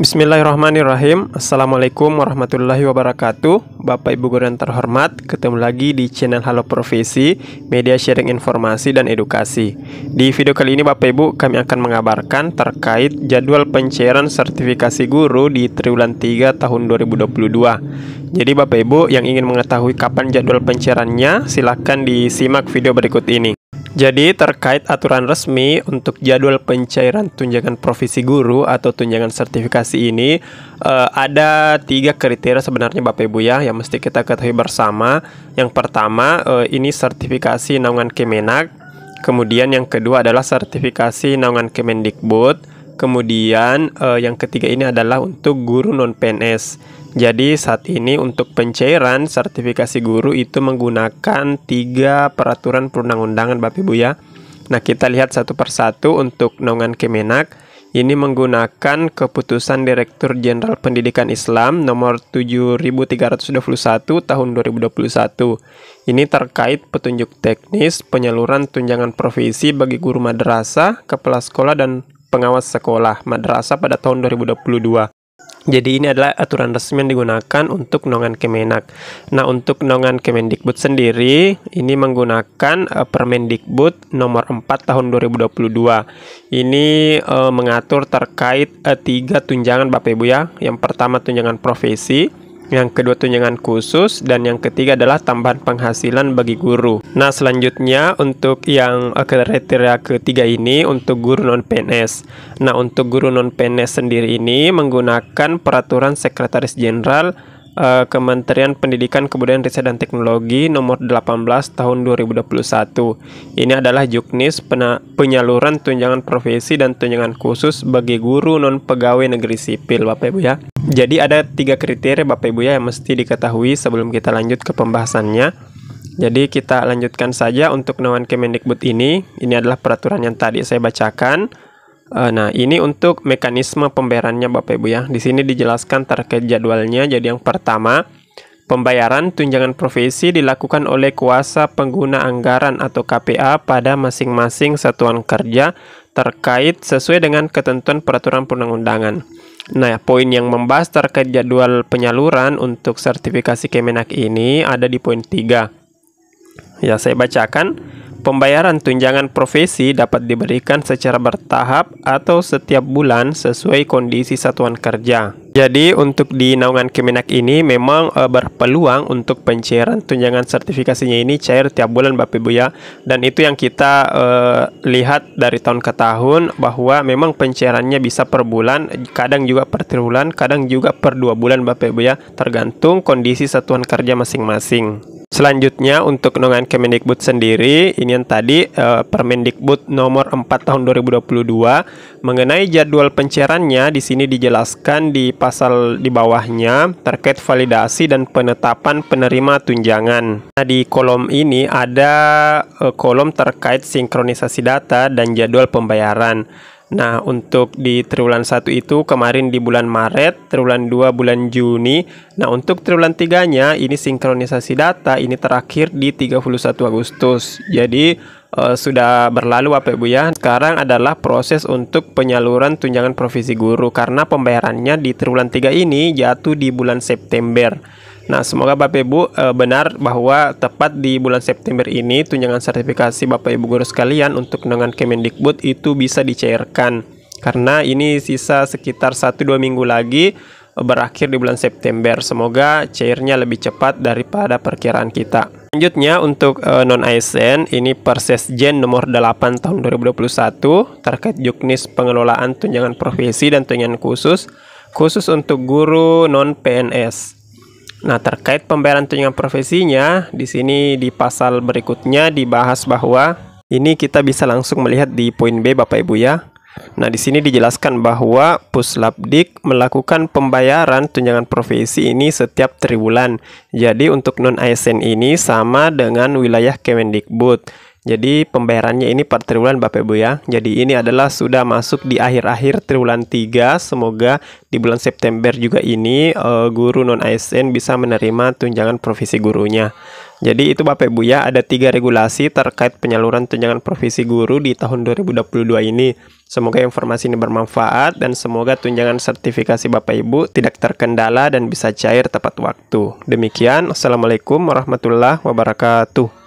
Bismillahirrahmanirrahim Assalamualaikum warahmatullahi wabarakatuh Bapak Ibu guru yang terhormat Ketemu lagi di channel Halo Profesi Media sharing informasi dan edukasi Di video kali ini Bapak Ibu Kami akan mengabarkan terkait Jadwal pencairan sertifikasi guru Di triwulan 3 tahun 2022 Jadi Bapak Ibu yang ingin mengetahui Kapan jadwal pencairannya Silahkan disimak video berikut ini jadi terkait aturan resmi untuk jadwal pencairan tunjangan profesi guru atau tunjangan sertifikasi ini eh, ada tiga kriteria sebenarnya Bapak Ibu ya yang mesti kita ketahui bersama. Yang pertama eh, ini sertifikasi naungan Kemenak, kemudian yang kedua adalah sertifikasi naungan Kemendikbud, Kemudian eh, yang ketiga ini adalah untuk guru non PNS. Jadi saat ini untuk pencairan sertifikasi guru itu menggunakan tiga peraturan perundang-undangan Bapak Ibu ya. Nah kita lihat satu persatu untuk naungan Kemenak. Ini menggunakan keputusan Direktur Jenderal Pendidikan Islam nomor 7321 tahun 2021. Ini terkait petunjuk teknis penyaluran tunjangan profesi bagi guru madrasah, kepala sekolah dan pengawas sekolah madrasah pada tahun 2022. Jadi ini adalah aturan resmi yang digunakan untuk nongan Kemenak. Nah, untuk nongan Kemendikbud sendiri ini menggunakan uh, Permendikbud nomor 4 tahun 2022. Ini uh, mengatur terkait uh, tiga tunjangan Bapak Ibu ya. Yang pertama tunjangan profesi, yang kedua tunjangan khusus, dan yang ketiga adalah tambahan penghasilan bagi guru. Nah, selanjutnya untuk yang kriteria ketiga ini untuk guru non-PNS. Nah, untuk guru non-PNS sendiri ini menggunakan peraturan sekretaris jenderal uh, Kementerian Pendidikan Kebudayaan Riset dan Teknologi nomor 18 tahun 2021. Ini adalah juknis penyaluran tunjangan profesi dan tunjangan khusus bagi guru non pegawai negeri sipil Bapak Ibu ya. Jadi ada tiga kriteria Bapak Ibu ya yang mesti diketahui sebelum kita lanjut ke pembahasannya. Jadi kita lanjutkan saja untuk nawan Kemendikbud ini. Ini adalah peraturan yang tadi saya bacakan Eh, nah, ini untuk mekanisme pembayarannya Bapak Ibu ya. Di sini dijelaskan terkait jadwalnya. Jadi yang pertama, pembayaran tunjangan profesi dilakukan oleh kuasa pengguna anggaran atau KPA pada masing-masing satuan kerja terkait sesuai dengan ketentuan peraturan perundang-undangan. Nah, poin yang membahas terkait jadwal penyaluran untuk sertifikasi Kemenak ini ada di poin 3. Ya, saya bacakan. Pembayaran tunjangan profesi dapat diberikan secara bertahap atau setiap bulan sesuai kondisi satuan kerja. Jadi untuk di naungan Kemenak ini memang e, berpeluang untuk pencairan tunjangan sertifikasinya ini cair tiap bulan Bapak Ibu ya. Dan itu yang kita e, lihat dari tahun ke tahun bahwa memang pencairannya bisa per bulan, kadang juga per triwulan, kadang juga per dua bulan Bapak Ibu ya, tergantung kondisi satuan kerja masing-masing. Selanjutnya untuk dengan Kemendikbud sendiri, ini yang tadi eh, Permendikbud nomor 4 tahun 2022 mengenai jadwal pencairannya di sini dijelaskan di pasal di bawahnya terkait validasi dan penetapan penerima tunjangan. Nah, di kolom ini ada eh, kolom terkait sinkronisasi data dan jadwal pembayaran. Nah, untuk di triwulan 1 itu kemarin di bulan Maret, triwulan 2 bulan Juni. Nah, untuk triwulan 3-nya ini sinkronisasi data ini terakhir di 31 Agustus. Jadi uh, sudah berlalu apa Bu ya. Sekarang adalah proses untuk penyaluran tunjangan provisi guru karena pembayarannya di triwulan 3 ini jatuh di bulan September. Nah, semoga Bapak Ibu e, benar bahwa tepat di bulan September ini tunjangan sertifikasi Bapak Ibu guru sekalian untuk dengan Kemendikbud itu bisa dicairkan karena ini sisa sekitar 1-2 minggu lagi eh, berakhir di bulan September. Semoga cairnya lebih cepat daripada perkiraan kita. Selanjutnya untuk e, eh, non ASN ini Perses Jen nomor 8 tahun 2021 terkait juknis pengelolaan tunjangan profesi dan tunjangan khusus khusus untuk guru non PNS. Nah, terkait pembayaran tunjangan profesinya, di sini di pasal berikutnya dibahas bahwa ini kita bisa langsung melihat di poin B Bapak Ibu ya. Nah, di sini dijelaskan bahwa Puslabdik melakukan pembayaran tunjangan profesi ini setiap triwulan. Jadi, untuk non ASN ini sama dengan wilayah Kemendikbud. Jadi pembayarannya ini per triwulan Bapak Ibu ya. Jadi ini adalah sudah masuk di akhir-akhir triwulan 3. Semoga di bulan September juga ini uh, guru non ASN bisa menerima tunjangan profesi gurunya. Jadi itu Bapak Ibu ya, ada tiga regulasi terkait penyaluran tunjangan profesi guru di tahun 2022 ini. Semoga informasi ini bermanfaat dan semoga tunjangan sertifikasi Bapak Ibu tidak terkendala dan bisa cair tepat waktu. Demikian, Assalamualaikum warahmatullahi wabarakatuh.